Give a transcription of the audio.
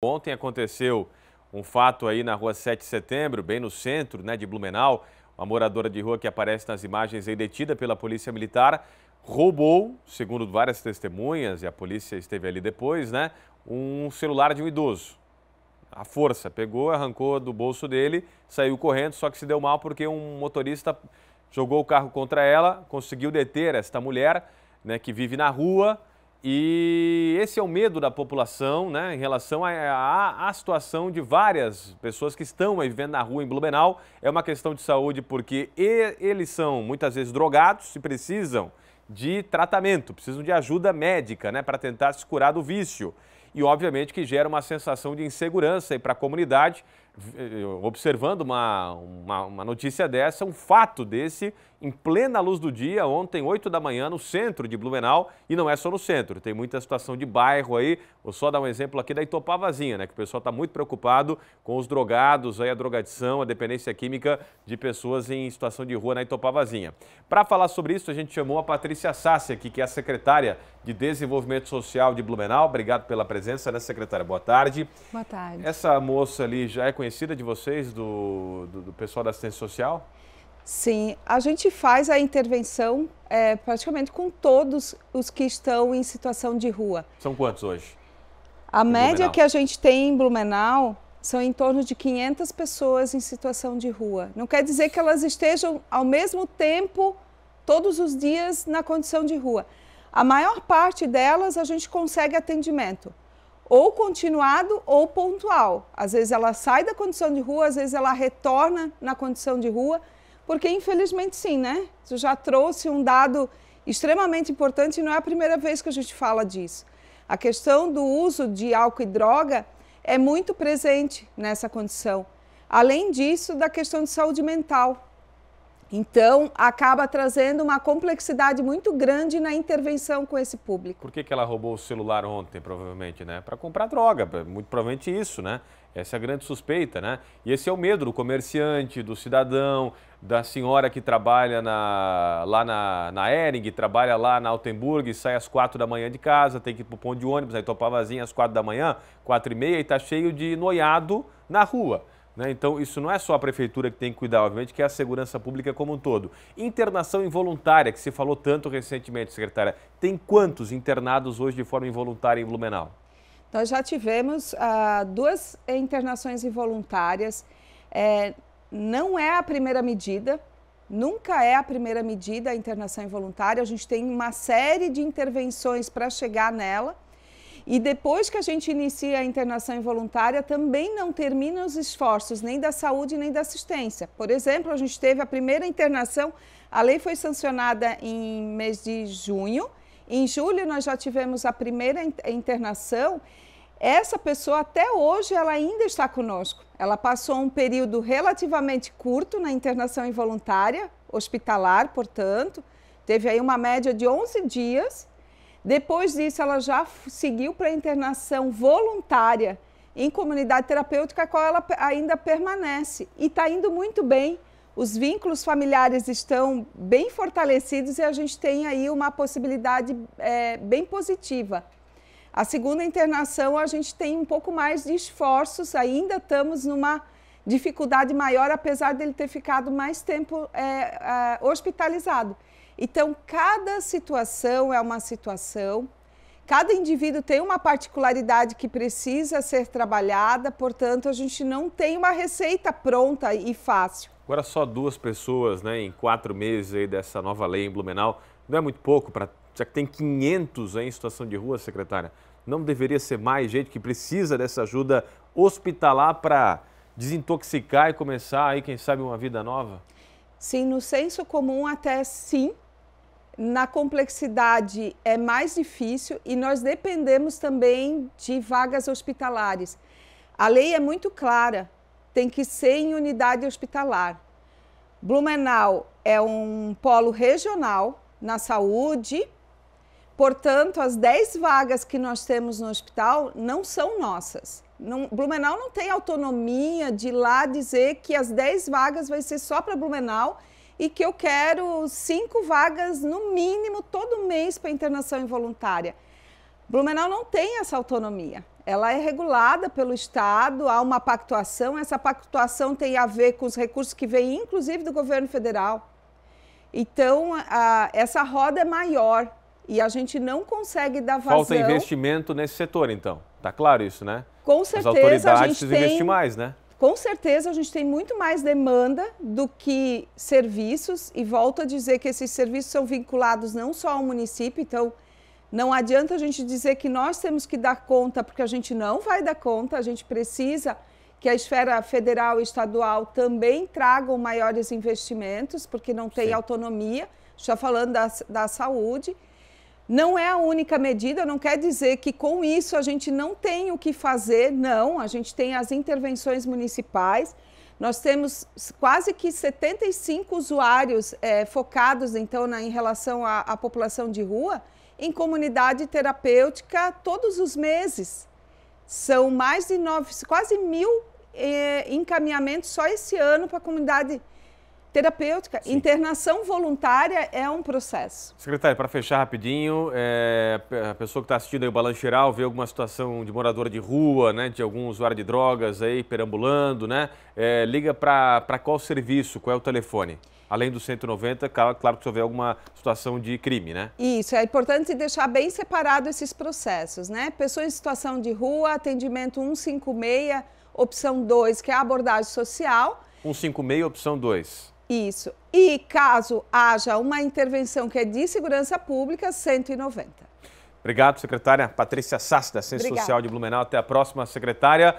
Ontem aconteceu um fato aí na rua 7 de setembro, bem no centro né, de Blumenau. Uma moradora de rua que aparece nas imagens aí detida pela polícia militar roubou, segundo várias testemunhas, e a polícia esteve ali depois, né, um celular de um idoso. A força pegou, arrancou do bolso dele, saiu correndo, só que se deu mal porque um motorista jogou o carro contra ela, conseguiu deter esta mulher né, que vive na rua, e esse é o medo da população né, em relação à situação de várias pessoas que estão aí vivendo na rua em Blumenau. É uma questão de saúde porque e, eles são muitas vezes drogados e precisam de tratamento, precisam de ajuda médica né, para tentar se curar do vício. E obviamente que gera uma sensação de insegurança para a comunidade, observando uma, uma, uma, notícia dessa, um fato desse, em plena luz do dia, ontem, 8 da manhã, no centro de Blumenau, e não é só no centro, tem muita situação de bairro aí, vou só dar um exemplo aqui da Itopavazinha, né, que o pessoal está muito preocupado com os drogados, aí, a drogadição, a dependência química de pessoas em situação de rua na Itopavazinha. Para falar sobre isso, a gente chamou a Patrícia Sassi aqui, que é a secretária de Desenvolvimento Social de Blumenau, obrigado pela presença, né, secretária? Boa tarde. Boa tarde. Essa moça ali já é conhecida conhecida de vocês, do, do, do pessoal da assistência social? Sim, a gente faz a intervenção é, praticamente com todos os que estão em situação de rua. São quantos hoje? A média Blumenau? que a gente tem em Blumenau são em torno de 500 pessoas em situação de rua. Não quer dizer que elas estejam ao mesmo tempo, todos os dias, na condição de rua. A maior parte delas a gente consegue atendimento ou continuado ou pontual. Às vezes ela sai da condição de rua, às vezes ela retorna na condição de rua, porque infelizmente sim, né? Isso já trouxe um dado extremamente importante e não é a primeira vez que a gente fala disso. A questão do uso de álcool e droga é muito presente nessa condição. Além disso, da questão de saúde mental, então, acaba trazendo uma complexidade muito grande na intervenção com esse público. Por que, que ela roubou o celular ontem, provavelmente, né? Para comprar droga, muito provavelmente isso, né? Essa é a grande suspeita, né? E esse é o medo do comerciante, do cidadão, da senhora que trabalha na, lá na, na Ering, trabalha lá na Altenburg, sai às quatro da manhã de casa, tem que ir para o ponto de ônibus, aí topa vazinha às quatro da manhã, quatro e meia, e tá cheio de noiado na rua. Né? Então, isso não é só a prefeitura que tem que cuidar, obviamente, que é a segurança pública como um todo. Internação involuntária, que se falou tanto recentemente, secretária, tem quantos internados hoje de forma involuntária em Blumenau? Nós já tivemos ah, duas internações involuntárias. É, não é a primeira medida, nunca é a primeira medida a internação involuntária. A gente tem uma série de intervenções para chegar nela. E depois que a gente inicia a internação involuntária, também não termina os esforços nem da saúde nem da assistência. Por exemplo, a gente teve a primeira internação, a lei foi sancionada em mês de junho. Em julho nós já tivemos a primeira internação. Essa pessoa até hoje ela ainda está conosco. Ela passou um período relativamente curto na internação involuntária, hospitalar, portanto, teve aí uma média de 11 dias depois disso, ela já seguiu para internação voluntária em comunidade terapêutica, a qual ela ainda permanece e está indo muito bem. Os vínculos familiares estão bem fortalecidos e a gente tem aí uma possibilidade é, bem positiva. A segunda internação, a gente tem um pouco mais de esforços, ainda estamos numa dificuldade maior, apesar dele ter ficado mais tempo é, é, hospitalizado. Então, cada situação é uma situação, cada indivíduo tem uma particularidade que precisa ser trabalhada, portanto, a gente não tem uma receita pronta e fácil. Agora, só duas pessoas né, em quatro meses aí dessa nova lei em Blumenau, não é muito pouco, pra, já que tem 500 aí em situação de rua, secretária. Não deveria ser mais gente que precisa dessa ajuda hospitalar para desintoxicar e começar aí, quem sabe, uma vida nova? Sim, no senso comum até sim, na complexidade é mais difícil e nós dependemos também de vagas hospitalares. A lei é muito clara, tem que ser em unidade hospitalar. Blumenau é um polo regional na saúde, portanto, as 10 vagas que nós temos no hospital não são nossas. Não, Blumenau não tem autonomia de lá dizer que as 10 vagas vai ser só para Blumenau e que eu quero cinco vagas no mínimo todo mês para internação involuntária. Blumenau não tem essa autonomia. Ela é regulada pelo Estado, há uma pactuação. Essa pactuação tem a ver com os recursos que vêm, inclusive, do governo federal. Então, a, essa roda é maior e a gente não consegue dar vazão. Falta investimento nesse setor, então. Está claro isso, né? Com certeza. As autoridades a gente precisam tem... investir mais, né? Com certeza a gente tem muito mais demanda do que serviços, e volto a dizer que esses serviços são vinculados não só ao município, então não adianta a gente dizer que nós temos que dar conta, porque a gente não vai dar conta, a gente precisa que a esfera federal e estadual também tragam maiores investimentos, porque não tem Sim. autonomia. já falando da, da saúde. Não é a única medida, não quer dizer que com isso a gente não tem o que fazer, não. A gente tem as intervenções municipais. Nós temos quase que 75 usuários é, focados, então, na, em relação à, à população de rua, em comunidade terapêutica todos os meses. São mais de nove, quase mil é, encaminhamentos só esse ano para a comunidade terapêutica terapêutica. Sim. Internação voluntária é um processo. Secretário, para fechar rapidinho, é, a pessoa que está assistindo aí o Balanço Geral vê alguma situação de moradora de rua, né, de algum usuário de drogas aí perambulando, né? É, liga para qual serviço, qual é o telefone? Além do 190, claro, claro que se houver alguma situação de crime, né? Isso, é importante deixar bem separado esses processos, né? Pessoa em situação de rua, atendimento 156, opção 2, que é a abordagem social. 156, opção 2. Isso. E caso haja uma intervenção que é de segurança pública, 190. Obrigado, secretária Patrícia Sass, da Ciência Obrigada. Social de Blumenau. Até a próxima, secretária.